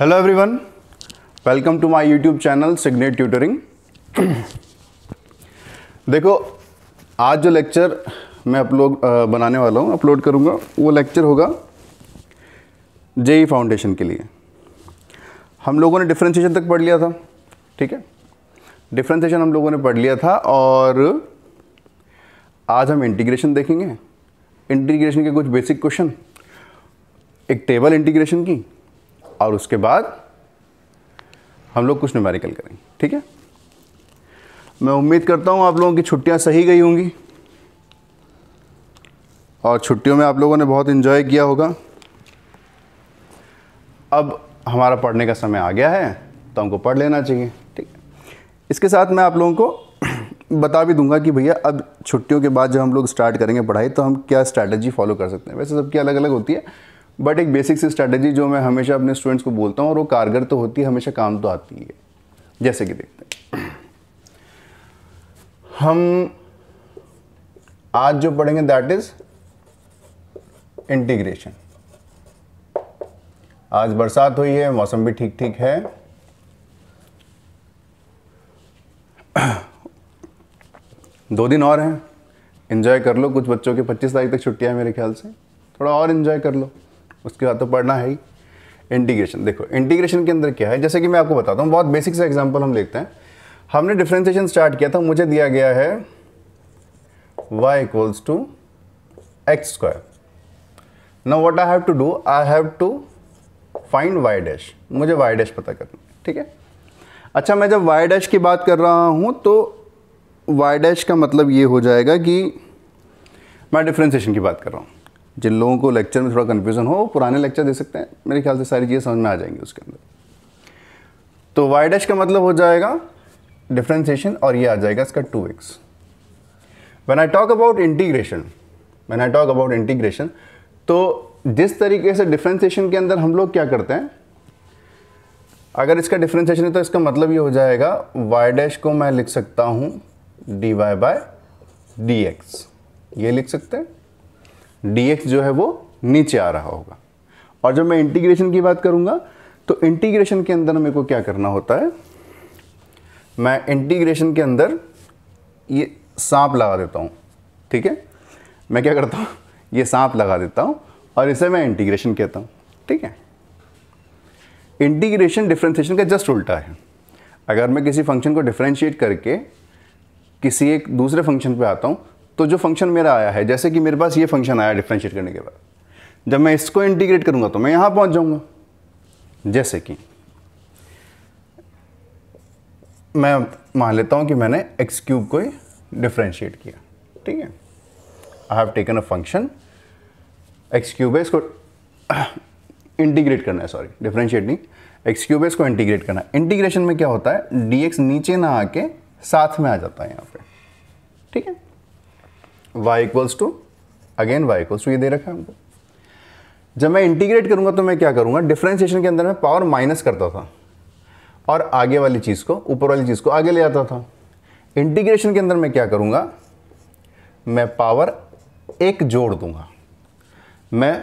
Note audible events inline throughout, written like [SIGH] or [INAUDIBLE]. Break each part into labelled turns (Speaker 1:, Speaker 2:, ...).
Speaker 1: Hello everyone welcome to my YouTube channel Signet tutoring देखो आज जो लेक्चर मैं अपलोड बनाने वाला हूँ अपलोड करूँगा वो लेक्चर होगा जेई फाउंडेशन के लिए हम लोगों ने डिफ्रेंसीशन तक पढ़ लिया था ठीक है डिफ्रेंसीशन हम लोगों ने पढ़ लिया था और आज हम इंटीग्रेशन देखेंगे इंटीग्रेशन के कुछ बेसिक क्वेश्चन एक टेबल इंटीग्रेशन की और उसके बाद हम लोग कुछ न्यूमेरिकल करेंगे ठीक है मैं उम्मीद करता हूँ आप लोगों की छुट्टियाँ सही गई होंगी और छुट्टियों में आप लोगों ने बहुत इन्जॉय किया होगा अब हमारा पढ़ने का समय आ गया है तो हमको पढ़ लेना चाहिए ठीक है इसके साथ मैं आप लोगों को [CLEARS THROAT] बता भी दूंगा कि भैया अब छुट्टियों के बाद जब हम लोग स्टार्ट करेंगे पढ़ाई तो हम क्या स्ट्रैटेजी फॉलो कर सकते हैं वैसे सबकी अलग अलग होती है बट एक बेसिक सी स्ट्रैटेजी जो मैं हमेशा अपने स्टूडेंट्स को बोलता हूँ और वो कारगर तो होती है हमेशा काम तो आती है जैसे कि देखते हैं हम आज जो पढ़ेंगे दैट इज इंटीग्रेशन आज बरसात हुई है मौसम भी ठीक ठीक है दो दिन और हैं इन्जॉय कर लो कुछ बच्चों के 25 तारीख तक छुट्टियां हैं मेरे ख्याल से थोड़ा और इन्जॉय कर लो उसके बाद तो पढ़ना है ही इंटीग्रेशन देखो इंटीग्रेशन के अंदर क्या है जैसे कि मैं आपको बताता हूँ बहुत बेसिक सा एग्जाम्पल हम देखते हैं हमने डिफ्रेंसिएशन स्टार्ट किया था मुझे दिया गया है y equals to x square now what I have to do I have to find y dash मुझे वाई डैश पता करना ठीक है अच्छा मैं जब वाई डैश की बात कर रहा हूँ तो वाई डैश का मतलब ये हो जाएगा कि मैं डिफ्रेंसिएशन की बात कर रहा हूँ जिन लोगों को लेक्चर में थोड़ा कन्फ्यूज़न हो वो पुराने लेक्चर दे सकते हैं मेरे ख्याल से सारी चीज़ें समझ में आ जाएंगी उसके अंदर तो वाई डैश का मतलब हो जाएगा डिफ्रेंसीशन और ये आ जाएगा इसका two x when I talk about integration when I talk about integration तो जिस तरीके से डिफ्रेंसीशन के अंदर हम लोग क्या करते हैं अगर इसका डिफ्रेंसीशन है तो इसका मतलब ये हो जाएगा वाई डैश को मैं लिख सकता हूँ d y by d x ये लिख सकते हैं dx जो है वो नीचे आ रहा होगा और जब मैं इंटीग्रेशन की बात करूंगा तो इंटीग्रेशन के अंदर मेरे को क्या करना होता है मैं इंटीग्रेशन के अंदर ये सांप लगा देता हूँ ठीक है मैं क्या करता हूँ ये सांप लगा देता हूँ और इसे मैं इंटीग्रेशन कहता हूँ ठीक है इंटीग्रेशन डिफ्रेंशिएशन का जस्ट उल्टा है अगर मैं किसी फंक्शन को डिफ्रेंशिएट करके किसी एक दूसरे फंक्शन पे आता हूँ तो जो फंक्शन मेरा आया है जैसे कि मेरे पास ये फंक्शन आया डिफ्रेंशिएट करने के बाद जब मैं इसको इंटीग्रेट करूँगा तो मैं यहाँ पहुँच जाऊंगा जैसे कि मैं मान लेता हूँ कि मैंने एक्स क्यूब को डिफ्रेंशिएट किया ठीक है I have taken a function x cube है इसको इंटीग्रेट [COUGHS] करना है सॉरी डिफ्रेंशिएट नहीं एक्स क्यूब है इसको इंटीग्रेट करना है इंटीग्रेशन में क्या होता है डी एक्स नीचे ना आके साथ में आ जाता है यहाँ पे ठीक है y equals to again y equals to ये दे रखा है हमको जब मैं इंटीग्रेट करूँगा तो मैं क्या करूँगा डिफ्रेंशिएशन के अंदर मैं पावर माइनस करता था और आगे वाली चीज़ को ऊपर वाली चीज़ को आगे ले जाता था इंटीग्रेशन के अंदर मैं क्या करूँगा मैं पावर एक जोड़ दूंगा मैं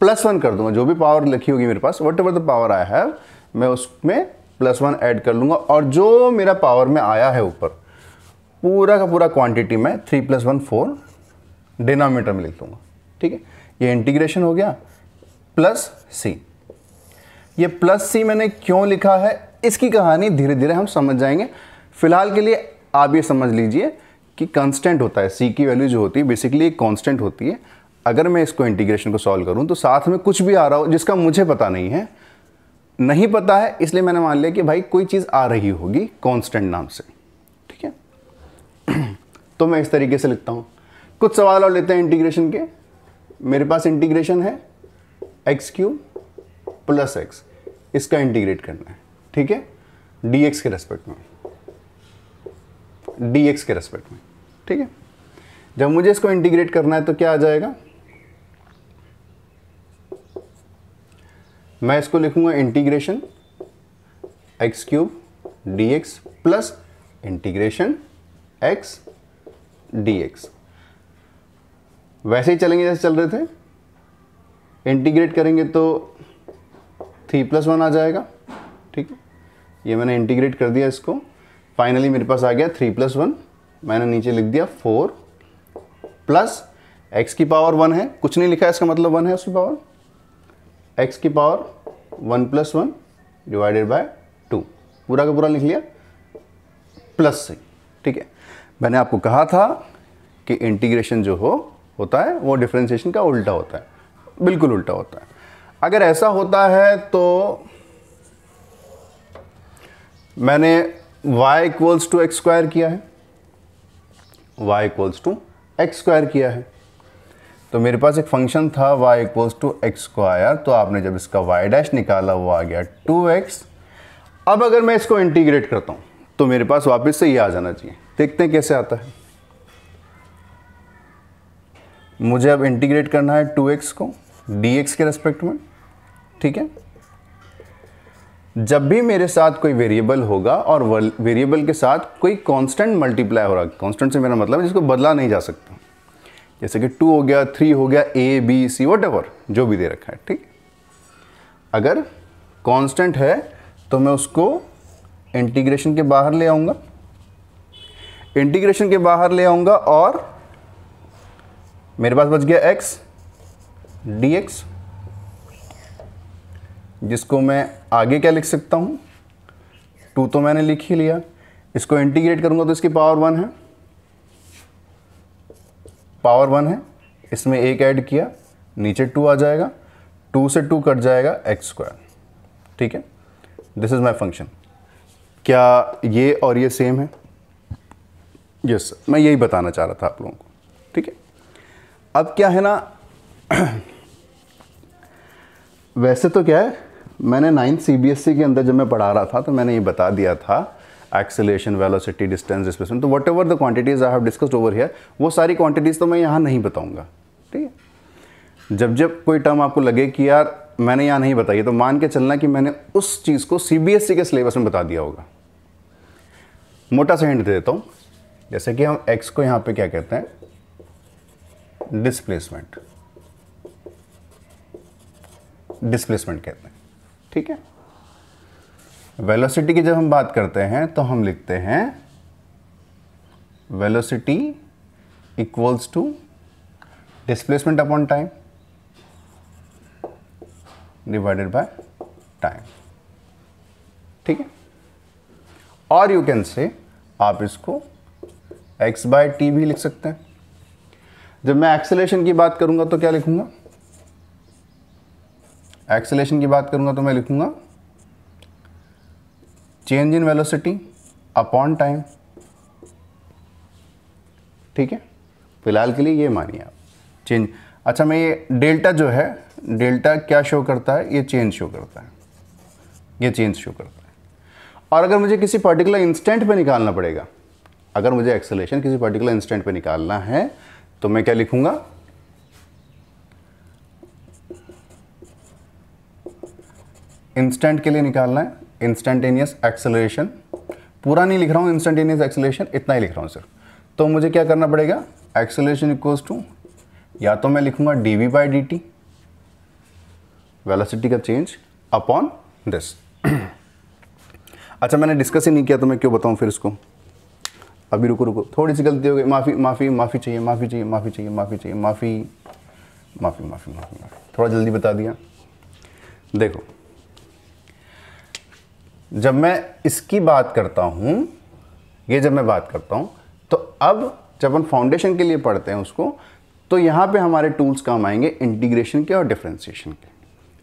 Speaker 1: प्लस वन कर दूंगा जो भी पावर लिखी होगी मेरे पास whatever the power I have मैं उसमें प्लस वन ऐड कर लूँगा और जो मेरा पावर में आया है ऊपर पूरा का पूरा क्वांटिटी में three plus one four denominator में लिख लूंगा ठीक है ये इंटीग्रेशन हो गया प्लस सी ये प्लस सी मैंने क्यों लिखा है इसकी कहानी धीरे धीरे हम समझ जाएंगे फिलहाल के लिए आप ये समझ लीजिए कि कांस्टेंट होता है सी की वैल्यू जो होती है बेसिकली एक कांस्टेंट होती है अगर मैं इसको इंटीग्रेशन को सॉल्व करूं तो साथ में कुछ भी आ रहा हो जिसका मुझे पता नहीं है नहीं पता है इसलिए मैंने मान लिया कि भाई कोई चीज़ आ रही होगी कांस्टेंट नाम से ठीक है [CLEARS THROAT] तो मैं इस तरीके से लिखता हूँ कुछ सवाल और लेते हैं इंटीग्रेशन के मेरे पास इंटीग्रेशन है एक्स क्यूब प्लस एक्स इसका इंटीग्रेट करना है ठीक है एक्स के रेस्पेक्ट में एक्स के रेस्पेक्ट में ठीक है जब मुझे इसको इंटीग्रेट करना है तो क्या आ जाएगा मैं इसको लिखूंगा integration x cube d x plus integration x d x वैसे ही चलेंगे जैसे चल रहे थे इंटीग्रेट करेंगे तो थ्री प्लस वन आ जाएगा ठीक है ये मैंने इंटीग्रेट कर दिया इसको फाइनली मेरे पास आ गया थ्री प्लस वन मैंने नीचे लिख दिया फोर प्लस एक्स की पावर वन है कुछ नहीं लिखा है इसका मतलब वन है उसकी पावर एक्स की power one plus one divided by two पूरा का पूरा लिख लिया प्लस से ठीक है मैंने आपको कहा था कि इंटीग्रेशन जो हो होता है वो डिफ्रेंशिएशन का उल्टा होता है बिल्कुल उल्टा होता है अगर ऐसा होता है तो मैंने y equals to x square किया है y equals to x square किया है तो मेरे पास एक फंक्शन था y equals to x square तो आपने जब इसका y डैश निकाला वो आ गया 2x अब अगर मैं इसको इंटीग्रेट करता हूँ तो मेरे पास वापस से ये आ जाना चाहिए देखते हैं कैसे आता है मुझे अब इंटीग्रेट करना है टू एक्स को डी एक्स के रेस्पेक्ट में ठीक है जब भी मेरे साथ कोई वेरिएबल होगा और वेरिएबल के साथ कोई कांस्टेंट मल्टीप्लाई हो रहा है कांस्टेंट से मेरा मतलब है जिसको बदला नहीं जा सकता जैसे कि टू हो गया थ्री हो गया ए बी सी वट जो भी दे रखा है ठीक अगर कॉन्स्टेंट है तो मैं उसको इंटीग्रेशन के बाहर ले आऊँगा इंटीग्रेशन के बाहर ले आऊँगा और मेरे पास बच गया एक्स डी एक्स जिसको मैं आगे क्या लिख सकता हूँ टू तो मैंने लिख ही लिया इसको इंटीग्रेट करूँगा तो इसकी पावर वन है पावर वन है इसमें एक ऐड किया नीचे टू आ जाएगा टू से टू कट जाएगा एक्स स्क्वायर ठीक है दिस इज़ माई फंक्शन क्या ये और ये सेम है यस yes, मैं यही बताना चाह रहा था आप लोगों को ठीक है अब क्या है ना वैसे तो क्या है मैंने ninth C B S C के अंदर जब मैं पढ़ा रहा था तो मैंने ये बता दिया था एक्सेलेशन वेलोसिटी डिस्टेंस डिस्प्लेसमेंट तो whatever the quantities I have discussed over here वो सारी क्वांटिटीज़ तो मैं यहाँ नहीं बताऊँगा ठीक है जब जब कोई टर्म आपको लगे कि यार मैंने यहाँ नहीं बताई तो मान के चलना कि मैंने उस चीज़ को सी बी एस सी के सिलेबस में बता दिया होगा मोटा सा हिंट दे देता हूँ जैसे कि हम एक्स को यहाँ पे क्या कहते हैं डिस्प्लेसमेंट डिस्प्लेसमेंट कहते हैं ठीक है वेलोसिटी की जब हम बात करते हैं तो हम लिखते हैं velocity equals to displacement upon time divided by time ठीक है और यू कैन से आप इसको x बाय टी भी लिख सकते हैं जब मैं एक्सेलेशन की बात करूंगा तो क्या लिखूंगा एक्सेलेशन की बात करूंगा तो मैं लिखूंगा change in velocity upon time ठीक है फिलहाल के लिए ये मानिए आप चेंज अच्छा मैं ये डेल्टा जो है डेल्टा क्या शो करता है ये चेंज शो करता है ये चेंज शो करता है और अगर मुझे किसी पर्टिकुलर इंस्टेंट पे निकालना पड़ेगा अगर मुझे एक्सेलेशन किसी पर्टिकुलर इंस्टेंट पे निकालना है तो मैं क्या लिखूंगा इंस्टेंट के लिए निकालना है इंस्टेंटेनियस एक्सेलरेशन पूरा नहीं लिख रहा हूं इंस्टेंटेनियस एक्सेलरेशन इतना ही लिख रहा हूं सर तो मुझे क्या करना पड़ेगा एक्सेलरेशन इक्वल्स टू या तो मैं लिखूंगा d v by d t velocity का चेंज अपॉन दिस अच्छा मैंने डिस्कस ही नहीं किया तो मैं क्यों बताऊं फिर इसको अभी रुको रुको थोड़ी सी गलती हो गई माफ़ी माफ़ी माफ़ी चाहिए माफ़ी चाहिए माफ़ी चाहिए माफ़ी चाहिए माफ़ी माफ़ी माफ़ी माफ़ी माफ़ी थोड़ा जल्दी बता दिया देखो जब मैं इसकी बात करता हूँ ये जब मैं बात करता हूँ तो अब जब हम फाउंडेशन के लिए पढ़ते हैं उसको तो यहाँ पे हमारे टूल्स काम आएंगे इंटीग्रेशन के और डिफ्रेंसीशन के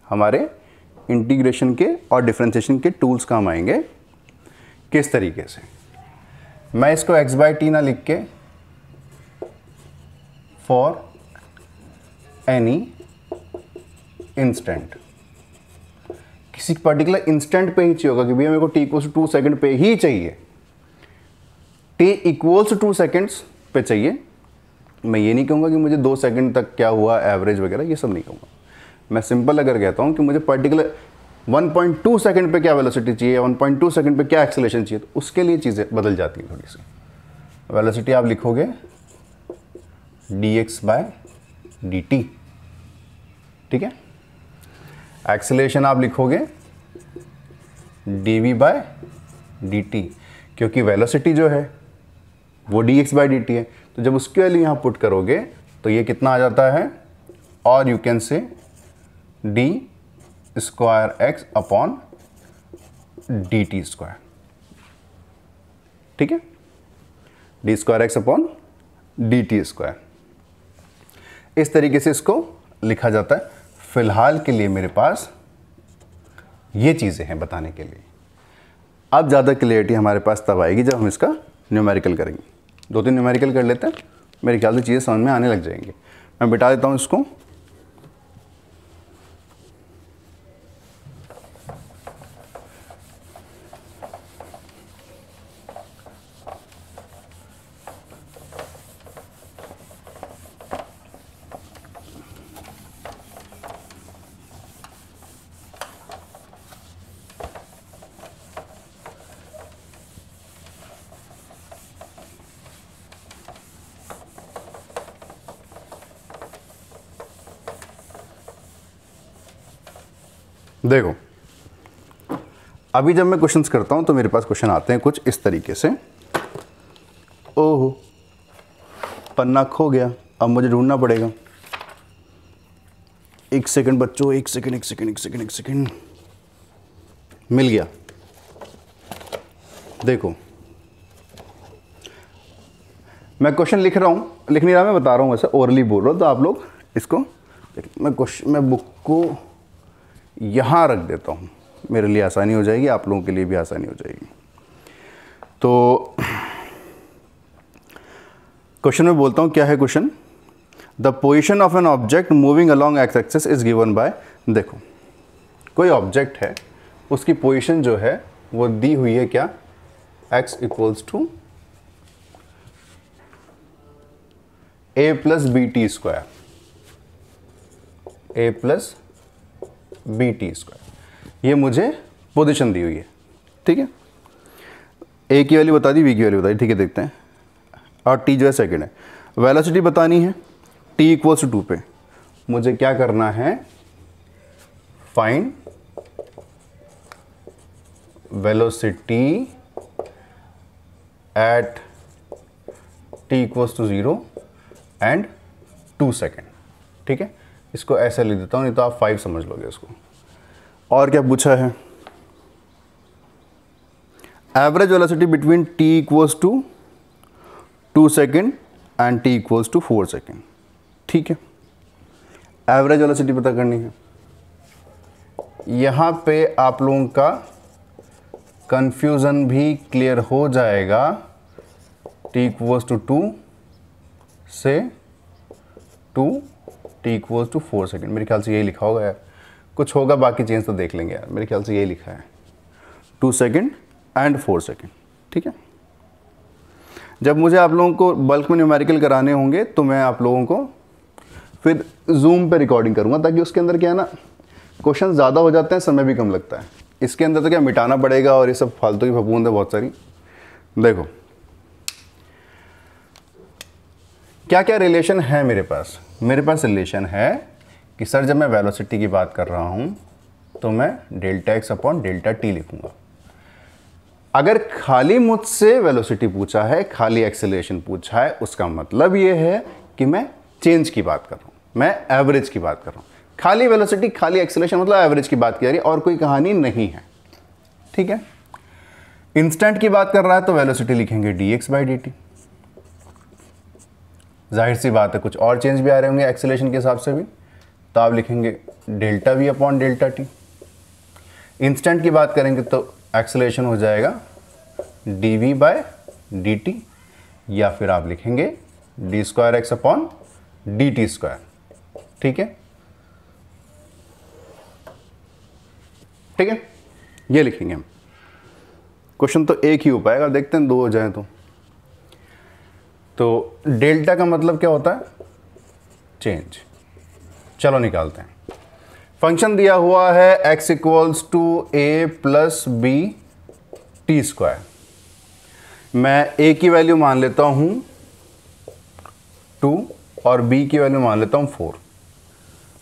Speaker 1: हमारे इंटीग्रेशन के और डिफ्रेंसीशन के टूल्स काम आएंगे किस तरीके से मैं इसको x बाई टी ना लिख के फॉर एनी इंस्टेंट किसी पर्टिकुलर इंस्टेंट पे ही चाहिए होगा कि भैया मेरे को टी इक्वल्स टू सेकेंड पे ही चाहिए टी इक्वल्स टू सेकेंड्स पे चाहिए मैं ये नहीं कहूँगा कि मुझे दो सेकंड तक क्या हुआ एवरेज वगैरह ये सब नहीं कहूँगा मैं सिंपल अगर कहता हूँ कि मुझे पर्टिकुलर 1.2 सेकंड पे क्या वेलोसिटी चाहिए 1.2 सेकंड पे क्या एक्सेलेशन चाहिए तो उसके लिए चीज़ें बदल जाती हैं थोड़ी सी वेलोसिटी आप लिखोगे d x by d t ठीक है एक्सेलेशन आप लिखोगे d v by d t क्योंकि वेलोसिटी जो है वो d x by d t है तो जब उसके लिए यहाँ पुट करोगे तो ये कितना आ जाता है और you can say d square x upon d t square ठीक है d square x upon d t square इस तरीके से इसको लिखा जाता है फिलहाल के लिए मेरे पास ये चीज़ें हैं बताने के लिए अब ज़्यादा क्लियरिटी हमारे पास तब आएगी जब हम इसका न्यूमेरिकल करेंगे दो तीन न्यूमेरिकल कर लेते हैं मेरे ख्याल से चीज़ें समझ में आने लग जाएंगी मैं बिटा देता हूँ इसको देखो अभी जब मैं क्वेश्चंस करता हूं तो मेरे पास क्वेश्चन आते हैं कुछ इस तरीके से ओह पन्ना खो गया अब मुझे ढूंढना पड़ेगा एक सेकंड बच्चों एक सेकंड एक सेकंड एक सेकंड एक सेकंड मिल गया देखो मैं क्वेश्चन लिख रहा हूँ लिख नहीं रहा मैं बता रहा हूँ वैसे ओरली बोल रहा हूँ तो आप लोग इसको मैं क्वेश्चन मैं बुक को यहाँ रख देता हूँ मेरे लिए आसानी हो जाएगी आप लोगों के लिए भी आसानी हो जाएगी तो क्वेश्चन में बोलता हूँ क्या है question the position of an object moving along x axis is given by देखो कोई ऑब्जेक्ट है उसकी पोजिशन जो है वो दी हुई है क्या x equals to a plus b t square a plus b t square ये मुझे पोजिशन दी हुई है ठीक है ए की वैल्यू बता दी बी की वैल्यू बता दी ठीक है देखते हैं और टी जो है सेकेंड है वेलोसिटी बतानी है टी इक्वल्स टू टू पे मुझे क्या करना है find velocity at t equals to zero and two second ठीक है इसको ऐसे लिख देता हूँ नहीं तो आप फाइव समझ लोगे इसको और क्या पूछा है average velocity between t equals to two second and t equals to four second ठीक है एवरेज वेलोसिटी पता करनी है यहाँ पे आप लोगों का कंफ्यूजन भी क्लियर हो जाएगा टी इक्वल्स टू टू से two t equals to four second मेरे ख्याल से यही लिखा होगा यार कुछ होगा बाकी चेंज तो देख लेंगे यार मेरे ख्याल से यही लिखा है two second and four second ठीक है जब मुझे आप लोगों को बल्क में न्यूमेरिकल कराने होंगे तो मैं आप लोगों को फिर जूम पे रिकॉर्डिंग करूँगा ताकि उसके अंदर क्या है ना क्वेश्चन ज़्यादा हो जाते हैं समय भी कम लगता है इसके अंदर तो क्या मिटाना पड़ेगा और ये सब फालतू की फपूंद है बहुत सारी देखो क्या क्या रिलेशन है मेरे पास मेरे पास रिलेशन है कि सर जब मैं वेलोसिटी की बात कर रहा हूँ तो मैं delta x upon delta t लिखूँगा अगर खाली मुझसे वेलोसिटी पूछा है खाली एक्सेलेशन पूछा है उसका मतलब ये है कि मैं चेंज की बात कर रहा हूँ मैं एवरेज की बात कर रहा हूँ खाली वेलोसिटी खाली एक्सेलेशन मतलब एवरेज की बात की जा रही है और कोई कहानी नहीं है ठीक है इंस्टेंट की बात कर रहा है तो वेलोसिटी लिखेंगे d x by d t जाहिर सी बात है कुछ और चेंज भी आ रहे होंगे एक्सेलेशन के हिसाब से भी तो आप लिखेंगे delta v upon delta t instant की बात करेंगे तो एक्सेलेशन हो जाएगा d v by d t या फिर आप लिखेंगे d square x upon d t square ठीक है ठीक है ये लिखेंगे हम क्वेश्चन तो एक ही हो पाएगा देखते हैं दो हो जाए तो तो डेल्टा का मतलब क्या होता है चेंज चलो निकालते हैं फंक्शन दिया हुआ है x equals to a plus b t square मैं ए की वैल्यू मान लेता हूँ टू और बी की वैल्यू मान लेता हूँ फोर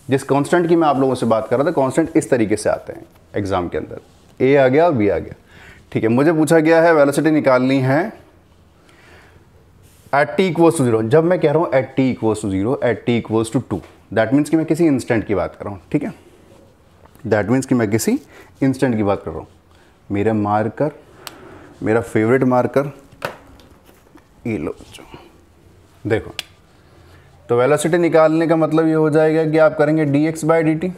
Speaker 1: जिस कांस्टेंट की मैं आप लोगों से बात कर रहा था कांस्टेंट इस तरीके से आते हैं एग्जाम के अंदर ए आ गया और बी आ गया ठीक है मुझे पूछा गया है वेलोसिटी निकालनी है at t equals to zero जब मैं कह रहा हूँ at t equals to zero at t equals to two that means कि मैं किसी इंस्टेंट की बात कर रहा हूँ ठीक है दैट मीन्स कि मैं किसी इंस्टेंट की बात कर रहा हूँ मेरा मार्कर मेरा फेवरेट मार्कर ये लो देखो तो वेलोसिटी निकालने का मतलब ये हो जाएगा कि आप करेंगे d x by d t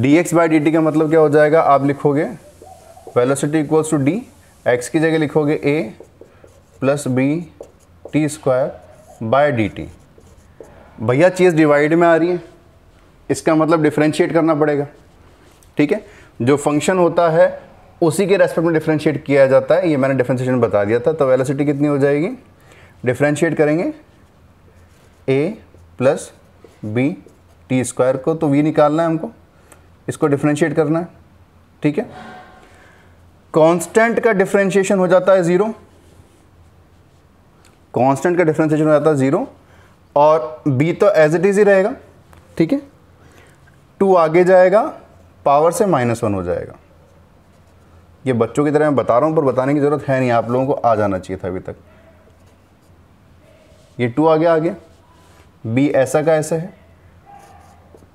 Speaker 1: d x by d t का मतलब क्या हो जाएगा आप लिखोगे velocity equals to d x की जगह लिखोगे a plus b t square by d t भैया चीज़ डिवाइड में आ रही है इसका मतलब डिफ्रेंशिएट करना पड़ेगा ठीक है जो फंक्शन होता है उसी के रेस्पेक्ट में डिफ्रेंशिएट किया जाता है ये मैंने डिफ्रेंशिएशन बता दिया था तो वेलोसिटी कितनी हो जाएगी डिफ्रेंशिएट करेंगे a plus b t square को तो वी निकालना है हमको इसको डिफ्रेंशिएट करना है ठीक है कांस्टेंट का डिफ्रेंशिएशन हो जाता है ज़ीरो कांस्टेंट का डिफ्रेंशिएशन हो जाता है ज़ीरो और बी तो एज इट इज़ ही रहेगा ठीक है टू आगे जाएगा पावर से माइनस वन हो जाएगा ये बच्चों की तरह मैं बता रहा हूँ पर बताने की ज़रूरत है नहीं आप लोगों को आ जाना चाहिए था अभी तक ये टू आगे आ गया बी ऐसा का ऐसा है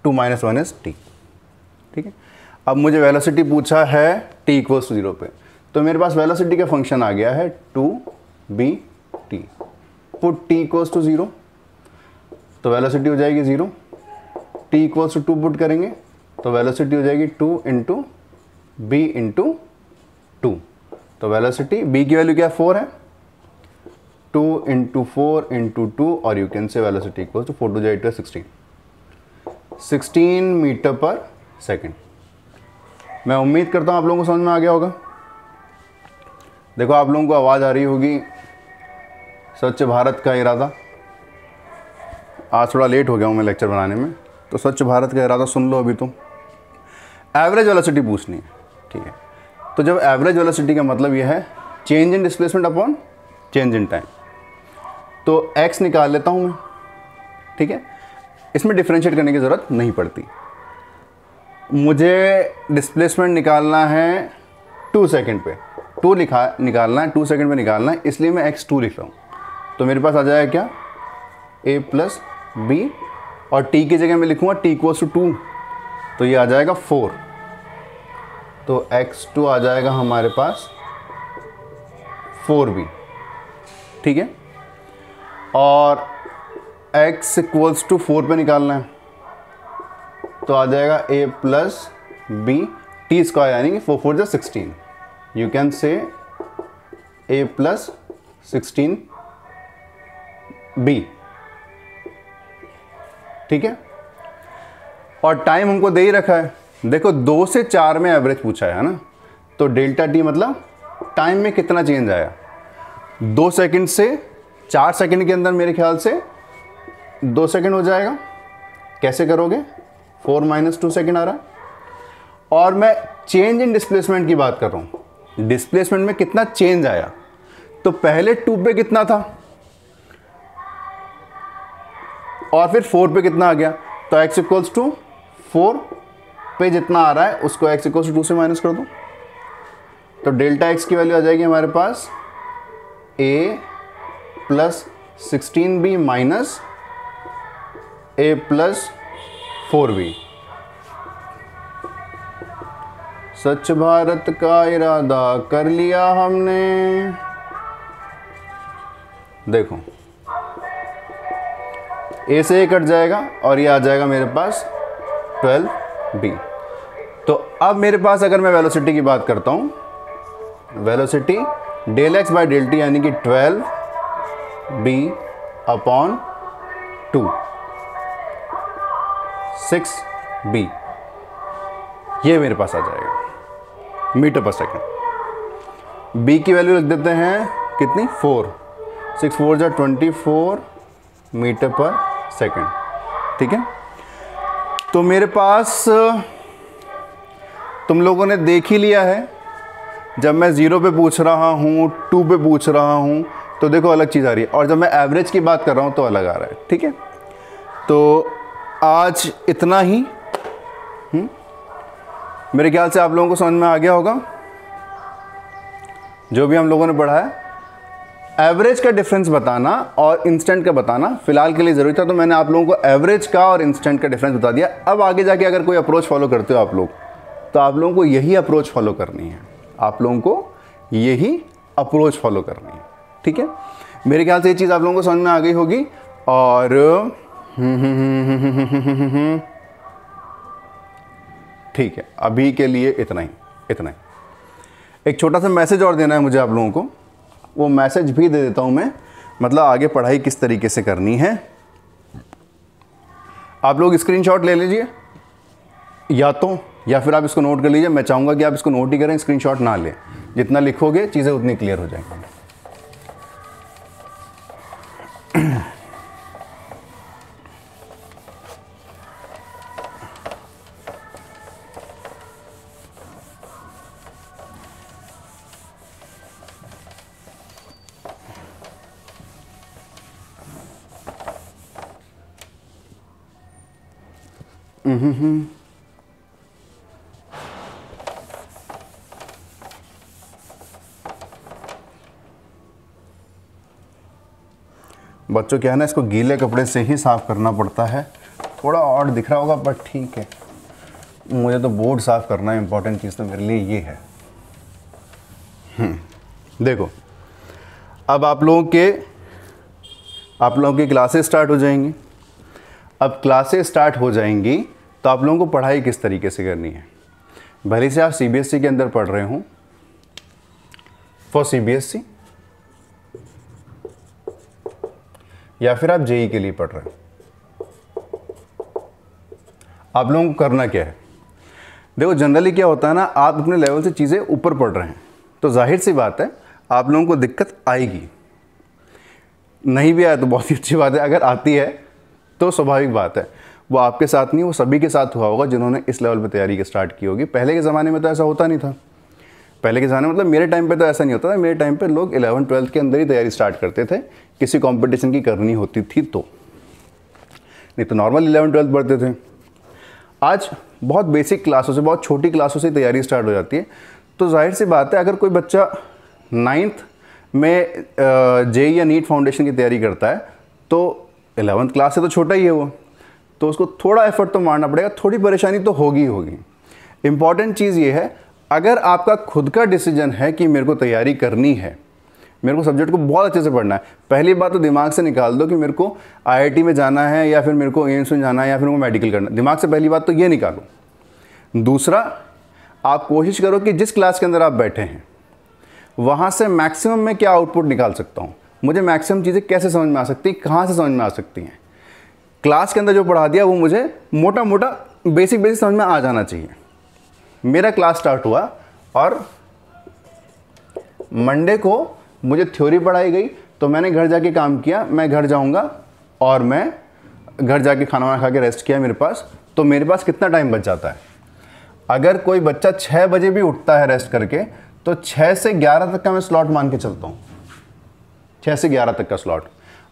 Speaker 1: two minus one is t ठीक है अब मुझे वेलोसिटी पूछा है टी इक्वल्स टू जीरो पे तो मेरे पास वेलोसिटी का फंक्शन आ गया है two b t put t equals to zero तो वेलोसिटी हो जाएगी zero t equals to two put करेंगे तो वेलोसिटी हो जाएगी two into b into two तो वेलोसिटी बी की वैल्यू क्या फोर है two into four into two और you can say velocity equals to four two जाए टू सिक्सटीन सिक्सटीन मीटर पर सेकेंड मैं उम्मीद करता हूँ आप लोगों को समझ में आ गया होगा देखो आप लोगों को आवाज़ आ रही होगी स्वच्छ भारत का इरादा आज थोड़ा लेट हो गया हूँ मैं लेक्चर बनाने में तो स्वच्छ भारत का इरादा सुन लो अभी तुम एवरेज सिटी पूछनी है ठीक है तो जब एवरेज सिटी का मतलब यह है change in displacement upon change in time तो एक्स निकाल लेता हूँ मैं ठीक है इसमें डिफ्रेंशिएट करने की ज़रूरत नहीं पड़ती मुझे डिस्प्लेसमेंट निकालना है टू सेकेंड पे टू लिखा निकालना है टू सेकेंड पे निकालना है इसलिए मैं एक्स टू लिख रहा हूँ तो मेरे पास आ जाएगा क्या ए प्लस बी और टी की जगह मैं लिखूँगा टी इक्वल्स टू टू तो ये आ जाएगा फोर तो एक्स टू आ जाएगा हमारे पास फोर बी ठीक है और एक्स इक्वल्स टू फोर पर निकालना है तो आ जाएगा a plus b t square यानी कि फोर फोर जो sixteen you can say a plus sixteen B ठीक है और टाइम हमको दे ही रखा है देखो दो से चार में एवरेज पूछा है ना तो डेल्टा टी मतलब टाइम में कितना चेंज आया दो सेकंड से चार सेकंड के अंदर मेरे ख्याल से दो सेकंड हो जाएगा कैसे करोगे फोर माइनस टू सेकेंड आ रहा है और मैं चेंज इन डिस्प्लेसमेंट की बात कर रहा हूँ डिस्प्लेसमेंट में कितना चेंज आया तो पहले टू पे कितना था और फिर फोर पे कितना आ गया तो एक्स इक्वल्स टू फोर पे जितना आ रहा है उसको एक्स इक्वल्स टू टू से माइनस कर दो तो डेल्टा एक्स की वैल्यू आ जाएगी हमारे पास a plus sixteen b minus a plus four v Swachh Bharat का इरादा कर लिया हमने देखो ए से ए कट जाएगा और ये आ जाएगा मेरे पास ट्वेल्व बी तो अब मेरे पास अगर मैं वेलोसिटी की बात करता हूँ velocity del x by del t यानी कि twelve b upon two six b ये मेरे पास आ जाएगा मीटर पर सेकेंड बी की वैल्यू रख देते हैं कितनी फोर सिक्स फोर जो ट्वेंटी फोर मीटर पर सेकेंड ठीक है तो मेरे पास तुम लोगों ने देख ही लिया है जब मैं ज़ीरो पे पूछ रहा हूँ टू पे पूछ रहा हूँ तो देखो अलग चीज़ आ रही है और जब मैं एवरेज की बात कर रहा हूँ तो अलग आ रहा है ठीक है तो आज इतना ही हुँ? हम्म? मेरे ख्याल से आप लोगों को समझ में आ गया होगा जो भी हम लोगों ने पढ़ा है एवरेज का डिफरेंस बताना और इंस्टेंट का बताना फिलहाल के लिए ज़रूरी था तो मैंने आप लोगों को एवरेज का और इंस्टेंट का डिफरेंस बता दिया अब आगे जाके अगर कोई अप्रोच फॉलो करते हो आप लोग तो आप लोगों को यही अप्रोच फॉलो करनी है आप लोगों को यही अप्रोच फॉलो करनी है ठीक है मेरे ख्याल से ये चीज़ आप लोगों को समझ में आ गई होगी और ठीक है अभी के लिए इतना ही इतना ही एक छोटा सा मैसेज और देना है मुझे आप लोगों को वो मैसेज भी दे देता हूँ मैं मतलब आगे पढ़ाई किस तरीके से करनी है आप लोग स्क्रीनशॉट ले लीजिए या तो या फिर आप इसको नोट कर लीजिए मैं चाहूँगा कि आप इसको नोट ही करें स्क्रीनशॉट ना लें जितना लिखोगे चीज़ें उतनी क्लियर हो जाएंगी बच्चों क्या है ना इसको गीले कपड़े से ही साफ़ करना पड़ता है थोड़ा और दिख रहा होगा बट ठीक है मुझे तो बोर्ड साफ़ करना इम्पोर्टेंट चीज़ तो मेरे लिए ये है हम्म, देखो अब आप लोगों के आप लोगों की क्लासेस स्टार्ट हो जाएंगी अब क्लासेस स्टार्ट हो जाएंगी तो आप लोगों को पढ़ाई किस तरीके से करनी है भले से आप सीबीएसई e के अंदर पढ़ रहे हों फॉर सीबीएसई या फिर आप जेई के लिए पढ़ रहे हैं आप लोगों को करना क्या है देखो जनरली क्या होता है ना आप अपने लेवल से चीज़ें ऊपर पढ़ रहे हैं तो जाहिर सी बात है आप लोगों को दिक्कत आएगी नहीं भी आए तो बहुत ही अच्छी बात है अगर आती है तो स्वाभाविक बात है वो आपके साथ नहीं वो सभी के साथ हुआ होगा जिन्होंने इस लेवल पर तैयारी की स्टार्ट की होगी पहले के ज़माने में तो ऐसा होता नहीं था पहले के ज़माने मतलब मेरे टाइम पे तो ऐसा नहीं होता था मेरे टाइम पे लोग 11 ट्वेल्थ के अंदर ही तैयारी स्टार्ट करते थे किसी कंपटीशन की करनी होती थी तो नहीं तो नॉर्मल इलेवन ट्वेल्थ पढ़ते थे आज बहुत बेसिक क्लासों से बहुत छोटी क्लासों से तैयारी स्टार्ट हो जाती है तो जाहिर सी बात है अगर कोई बच्चा नाइन्थ में जे e या नीट फाउंडेशन की तैयारी करता है तो एलेवंथ क्लास से तो छोटा ही है वो तो उसको थोड़ा एफर्ट तो मारना पड़ेगा थोड़ी परेशानी तो होगी ही होगी इम्पॉर्टेंट चीज़ ये है अगर आपका खुद का डिसीजन है कि मेरे को तैयारी करनी है मेरे को सब्जेक्ट को बहुत अच्छे से पढ़ना है पहली बात तो दिमाग से निकाल दो कि मेरे को आईआईटी में जाना है या फिर मेरे को एम्स में जाना है या फिर मेरे को मेडिकल करना है दिमाग से पहली बात तो ये निकालो दूसरा आप कोशिश करो कि जिस क्लास के अंदर आप बैठे हैं वहाँ से मैक्सिमम मैं क्या आउटपुट निकाल सकता हूँ मुझे मैक्सिमम चीज़ें कैसे समझ में आ सकती हैं कहाँ से समझ में आ सकती हैं क्लास के अंदर जो पढ़ा दिया वो मुझे मोटा मोटा बेसिक बेसिक समझ में आ जाना चाहिए मेरा क्लास स्टार्ट हुआ और मंडे को मुझे थ्योरी पढ़ाई गई तो मैंने घर जाके काम किया मैं घर जाऊँगा और मैं घर जाके खाना वाना खा के रेस्ट किया मेरे पास तो मेरे पास कितना टाइम बच जाता है अगर कोई बच्चा छः बजे भी उठता है रेस्ट करके तो छः से ग्यारह तक का मैं स्लॉट मान के चलता हूँ छः से ग्यारह तक का स्लॉट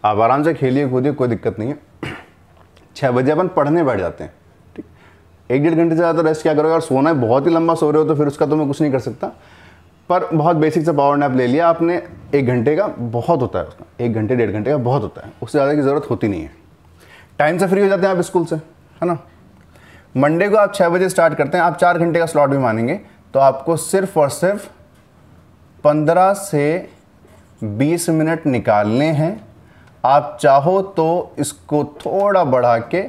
Speaker 1: आप आराम से खेलिए कूदिए कोई दिक्कत नहीं है [CLEARS THROAT] छः बजे अपन पढ़ने बैठ जाते हैं ठीक एक डेढ़ घंटे से ज़्यादा रेस्ट क्या करोगे और सोना है बहुत ही लंबा सो रहे हो तो फिर उसका तो मैं कुछ नहीं कर सकता पर बहुत बेसिक सा पावर नैप ले लिया आपने एक घंटे का बहुत होता है उसका एक घंटे डेढ़ घंटे का बहुत होता है उससे ज़्यादा की ज़रूरत होती नहीं है टाइम से फ्री हो जाते हैं आप स्कूल से है ना मंडे को आप छः बजे स्टार्ट करते हैं आप चार घंटे का स्लॉट भी मानेंगे तो आपको सिर्फ और सिर्फ पंद्रह से बीस मिनट निकालने हैं आप चाहो तो इसको थोड़ा बढ़ा के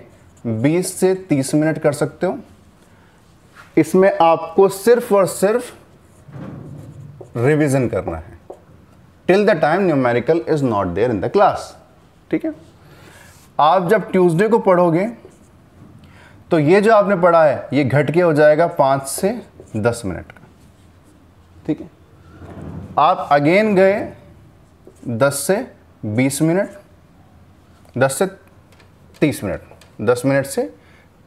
Speaker 1: बीस से तीस मिनट कर सकते हो इसमें आपको सिर्फ और सिर्फ रिविजन करना है till the time numerical is not there in the class ठीक है आप जब ट्यूजडे को पढ़ोगे तो ये जो आपने पढ़ा है ये घट के हो जाएगा पाँच से दस मिनट का ठीक है आप अगेन गए दस से बीस मिनट दस से तीस मिनट दस मिनट से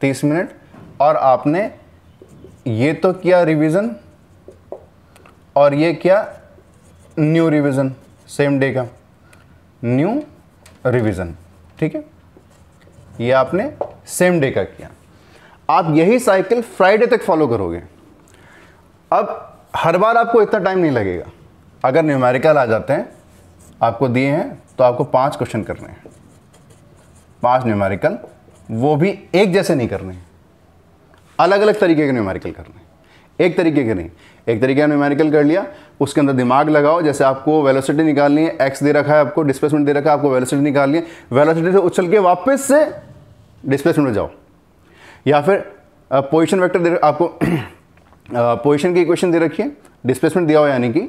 Speaker 1: तीस मिनट और आपने ये तो किया रिवीजन और ये क्या न्यू रिवीजन सेम डे का न्यू रिवीजन ठीक है ये आपने सेम डे का किया आप यही साइकिल फ्राइडे तक फॉलो करोगे अब हर बार आपको इतना टाइम नहीं लगेगा अगर न्यूमेरिकल आ जाते हैं आपको दिए हैं तो आपको पांच क्वेश्चन करने हैं पांच न्यूमेरिकल वो भी एक जैसे नहीं करने अलग अलग तरीके के न्यूमेरिकल करने हैं एक तरीके के नहीं एक तरीके का न्यूमेरिकल कर लिया उसके अंदर दिमाग लगाओ जैसे आपको वेलोसिटी निकालनी है एक्स दे रखा है आपको डिस्प्लेसमेंट दे रखा है आपको वेलोसिटी निकालनी है वेलोसिटी से उछल के वापस से डिस्प्लेसमेंट में जाओ या फिर पोजिशन वैक्टर दे आपको पोजिशन [CLEARS THROAT] की इक्वेशन दे रखिए डिस्प्लेसमेंट दिया हो यानी कि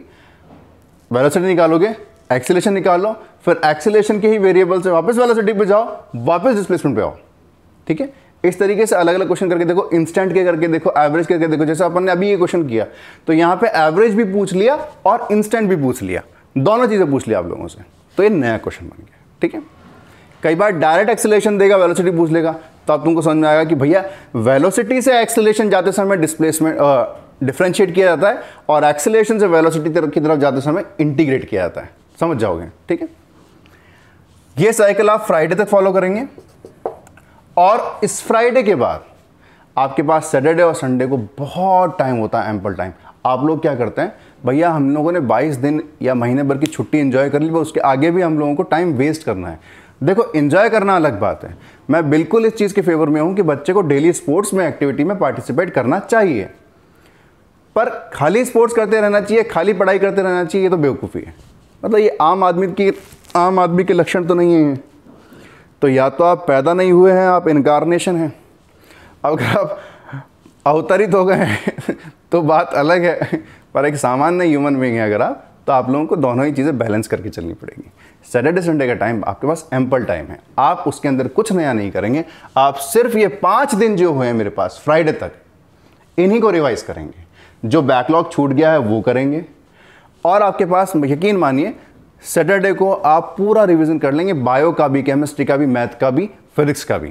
Speaker 1: वेलोसिटी निकालोगे एक्सीलेशन निकालो फिर एक्सीलेशन के ही वेरिएबल से वापस वेलोसिटी पे जाओ वापस डिस्प्लेसमेंट पे आओ ठीक है इस तरीके से अलग अलग क्वेश्चन करके देखो इंस्टेंट के करके देखो एवरेज करके देखो जैसे अपन ने अभी ये क्वेश्चन किया तो यहां पे एवरेज भी पूछ लिया और इंस्टेंट भी पूछ लिया दोनों चीज़ें पूछ लिया आप लोगों से तो ये नया क्वेश्चन बन गया ठीक है कई बार डायरेक्ट एक्सेलेशन देगा वेलोसिटी पूछ लेगा तो आप तुमको समझ में आएगा कि भैया वेलोसिटी से एक्सेलेशन जाते समय डिस्प्लेसमेंट डिफ्रेंशिएट किया जाता है और एक्सेलेशन से वेलोसिटी की तरफ जाते समय इंटीग्रेट किया जाता है समझ जाओगे ठीक है ये साइकिल आप फ्राइडे तक फॉलो करेंगे और इस फ्राइडे के बाद आपके पास सैटरडे और संडे को बहुत टाइम होता है एम्पल टाइम आप लोग क्या करते हैं भैया हम लोगों ने 22 दिन या महीने भर की छुट्टी इन्जॉय कर ली पर उसके आगे भी हम लोगों को टाइम वेस्ट करना है देखो इन्जॉय करना अलग बात है मैं बिल्कुल इस चीज़ के फेवर में हूँ कि बच्चे को डेली स्पोर्ट्स में एक्टिविटी में पार्टिसिपेट करना चाहिए पर खाली स्पोर्ट्स करते रहना चाहिए खाली पढ़ाई करते रहना चाहिए ये तो बेवकूफ़ी है मतलब ये आम आदमी की आम आदमी के लक्षण तो नहीं है तो या तो आप पैदा नहीं हुए हैं आप इनकारनेशन हैं अगर आप अवतरित हो गए हैं [LAUGHS] तो बात अलग है पर एक सामान्य ह्यूमन बींग है अगर आप तो आप लोगों को दोनों ही चीज़ें बैलेंस करके चलनी पड़ेगी सैटरडे संडे का टाइम आपके पास एम्पल टाइम है आप उसके अंदर कुछ नया नहीं करेंगे आप सिर्फ ये पाँच दिन जो हुए हैं मेरे पास फ्राइडे तक इन्हीं को रिवाइज करेंगे जो बैकलॉग छूट गया है वो करेंगे और आपके पास यकीन मानिए सैटरडे को आप पूरा रिवीजन कर लेंगे बायो का भी केमिस्ट्री का भी मैथ का भी फिजिक्स का भी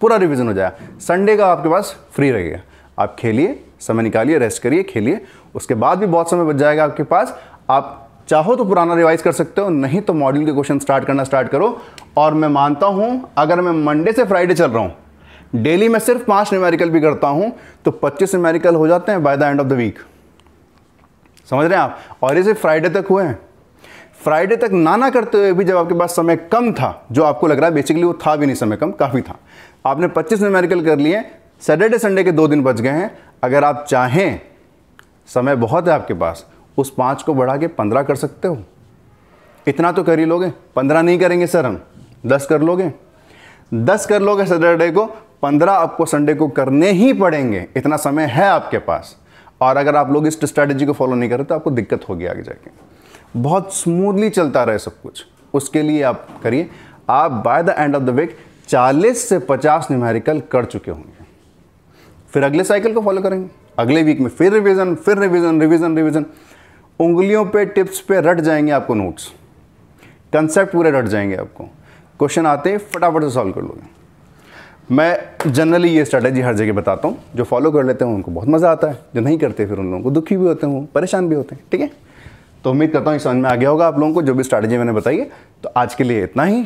Speaker 1: पूरा रिवीजन हो जाएगा संडे का आपके पास फ्री रहेगा आप खेलिए समय निकालिए रेस्ट करिए खेलिए उसके बाद भी बहुत समय बच जाएगा आपके पास आप चाहो तो पुराना रिवाइज कर सकते हो नहीं तो मॉड्यूल के क्वेश्चन स्टार्ट करना स्टार्ट करो और मैं मानता हूँ अगर मैं मंडे से फ्राइडे चल रहा हूँ डेली मैं सिर्फ पांच न्यूमेरिकल भी करता हूँ तो पच्चीस न्यूमेरिकल हो जाते हैं by the end of the week समझ रहे हैं आप और ये सिर्फ फ्राइडे तक हुए हैं फ्राइडे तक ना ना करते हुए भी जब आपके पास समय कम था जो आपको लग रहा है बेसिकली वो था भी नहीं समय कम काफ़ी था आपने 25 न्यूमेरिकल कर लिए सैटरडे संडे के दो दिन बच गए हैं अगर आप चाहें समय बहुत है आपके पास उस पाँच को बढ़ा के पंद्रह कर सकते हो इतना तो कर ही लोगे पंद्रह नहीं करेंगे सर हम दस कर लोगे दस कर लोगे सैटरडे को पंद्रह आपको संडे को करने ही पड़ेंगे इतना समय है आपके पास और अगर आप लोग इस स्ट्रेटेजी को फॉलो नहीं करें तो आपको दिक्कत होगी आगे जाके बहुत स्मूथली चलता रहे सब कुछ उसके लिए आप करिए आप by the end of the week 40 से 50 न्यूमेरिकल कर चुके होंगे फिर अगले साइकिल को फॉलो करेंगे अगले वीक में फिर रिवीजन फिर रिवीजन रिवीजन रिवीजन उंगलियों पे टिप्स पे रट जाएंगे आपको नोट्स कंसेप्ट पूरे रट जाएंगे आपको क्वेश्चन आते फटाफट से सॉल्व कर लोगे मैं जनरली ये स्ट्रैटेजी हर जगह बताता हूँ जो फॉलो कर लेते हैं उनको बहुत मज़ा आता है जो नहीं करते फिर उन लोगों को दुखी भी होते हैं परेशान भी होते हैं ठीक है तो उम्मीद करता हूँ समझ में आ गया होगा आप लोगों को जो भी स्ट्रैटेजी मैंने बताई है तो आज के लिए इतना ही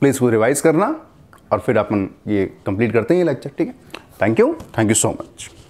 Speaker 1: प्लीज़ वो रिवाइज़ करना और फिर अपन ये कंप्लीट करते हैं ये लेक्चर ठीक है thank you thank you so much